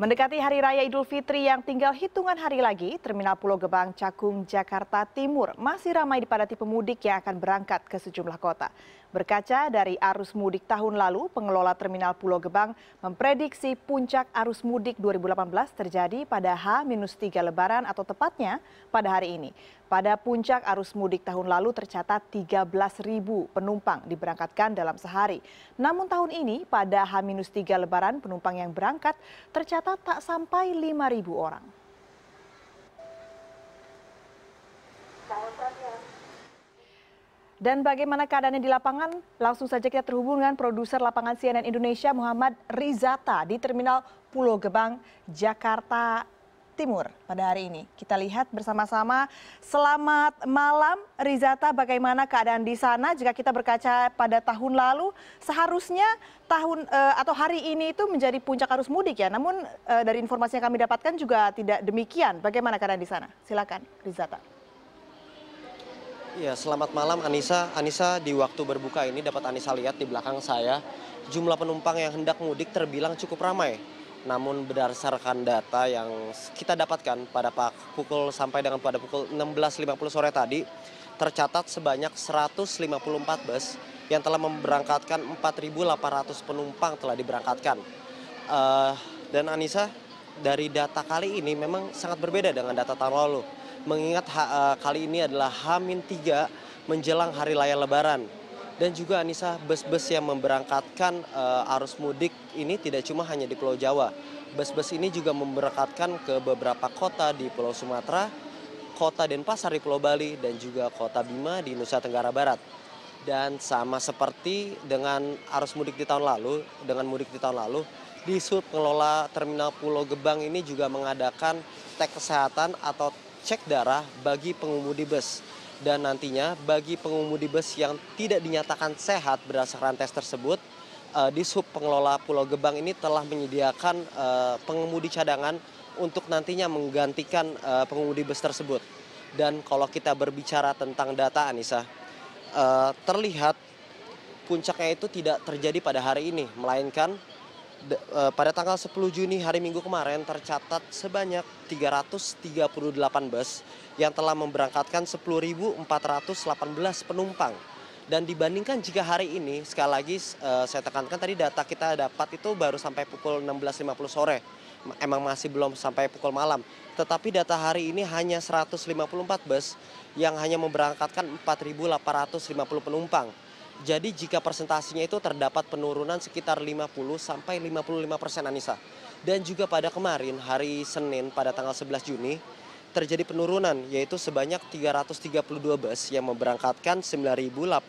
Mendekati Hari Raya Idul Fitri yang tinggal hitungan hari lagi, Terminal Pulau Gebang, Cakung, Jakarta Timur masih ramai dipadati pemudik yang akan berangkat ke sejumlah kota. Berkaca dari arus mudik tahun lalu, pengelola Terminal Pulau Gebang memprediksi puncak arus mudik 2018 terjadi pada H-3 Lebaran atau tepatnya pada hari ini. Pada puncak arus mudik tahun lalu tercatat 13.000 penumpang diberangkatkan dalam sehari. Namun tahun ini pada H-3 Lebaran penumpang yang berangkat tercatat tak sampai 5.000 orang. Dan bagaimana keadaannya di lapangan? Langsung saja kita terhubung dengan produser lapangan CNN Indonesia Muhammad Rizata di Terminal Pulau Gebang, Jakarta Timur pada hari ini. Kita lihat bersama-sama. Selamat malam Rizata, bagaimana keadaan di sana? Jika kita berkaca pada tahun lalu, seharusnya tahun eh, atau hari ini itu menjadi puncak arus mudik ya. Namun eh, dari informasi yang kami dapatkan juga tidak demikian. Bagaimana keadaan di sana? Silakan Rizata. Ya, selamat malam Anissa. Anissa di waktu berbuka ini dapat Anissa lihat di belakang saya jumlah penumpang yang hendak mudik terbilang cukup ramai namun berdasarkan data yang kita dapatkan pada pukul sampai dengan pada pukul 16.50 sore tadi tercatat sebanyak 154 bus yang telah memberangkatkan 4.800 penumpang telah diberangkatkan. Uh, dan Anissa, dari data kali ini memang sangat berbeda dengan data tahun lalu. Mengingat uh, kali ini adalah h 3 menjelang hari layar lebaran dan juga Anissa bus-bus yang memberangkatkan uh, arus mudik ini tidak cuma hanya di Pulau Jawa. Bus-bus ini juga memberangkatkan ke beberapa kota di Pulau Sumatera, kota Denpasar di Pulau Bali, dan juga kota Bima di Nusa Tenggara Barat. Dan sama seperti dengan arus mudik di tahun lalu, dengan mudik di tahun lalu, di sud pengelola Terminal Pulau Gebang ini juga mengadakan tes kesehatan atau cek darah bagi pengemudi bus dan nantinya bagi pengemudi bus yang tidak dinyatakan sehat berdasarkan tes tersebut eh, di sub pengelola Pulau Gebang ini telah menyediakan eh, pengemudi cadangan untuk nantinya menggantikan eh, pengemudi bus tersebut. Dan kalau kita berbicara tentang data Anissa, terlihat puncaknya itu tidak terjadi pada hari ini, melainkan Eh, pada tanggal 10 Juni hari Minggu kemarin tercatat sebanyak 338 bus yang telah memberangkatkan 10.418 penumpang. Dan dibandingkan jika hari ini, sekali lagi eh, saya tekankan tadi data kita dapat itu baru sampai pukul 16.50 sore. Emang masih belum sampai pukul malam. Tetapi data hari ini hanya 154 bus yang hanya memberangkatkan 4.850 penumpang jadi jika persentasinya itu terdapat penurunan sekitar 50 sampai 55 persen Anissa. Dan juga pada kemarin hari Senin pada tanggal 11 Juni terjadi penurunan yaitu sebanyak 332 bus yang memberangkatkan 9.848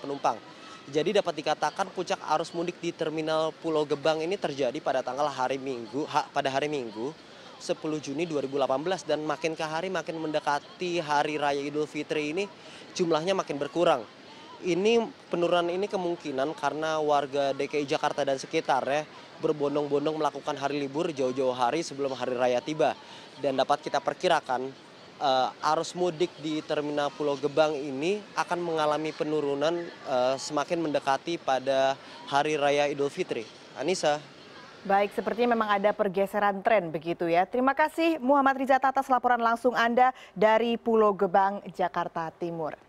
penumpang. Jadi dapat dikatakan puncak arus mudik di Terminal Pulau Gebang ini terjadi pada tanggal hari Minggu, ha, pada hari Minggu 10 Juni 2018 dan makin ke hari makin mendekati hari raya Idul Fitri ini jumlahnya makin berkurang ini penurunan ini kemungkinan karena warga DKI Jakarta dan sekitarnya berbondong-bondong melakukan hari libur jauh-jauh hari sebelum hari raya tiba. Dan dapat kita perkirakan uh, arus mudik di Terminal Pulau Gebang ini akan mengalami penurunan uh, semakin mendekati pada hari raya Idul Fitri. Anissa. Baik, sepertinya memang ada pergeseran tren begitu ya. Terima kasih Muhammad Rizata atas laporan langsung Anda dari Pulau Gebang, Jakarta Timur.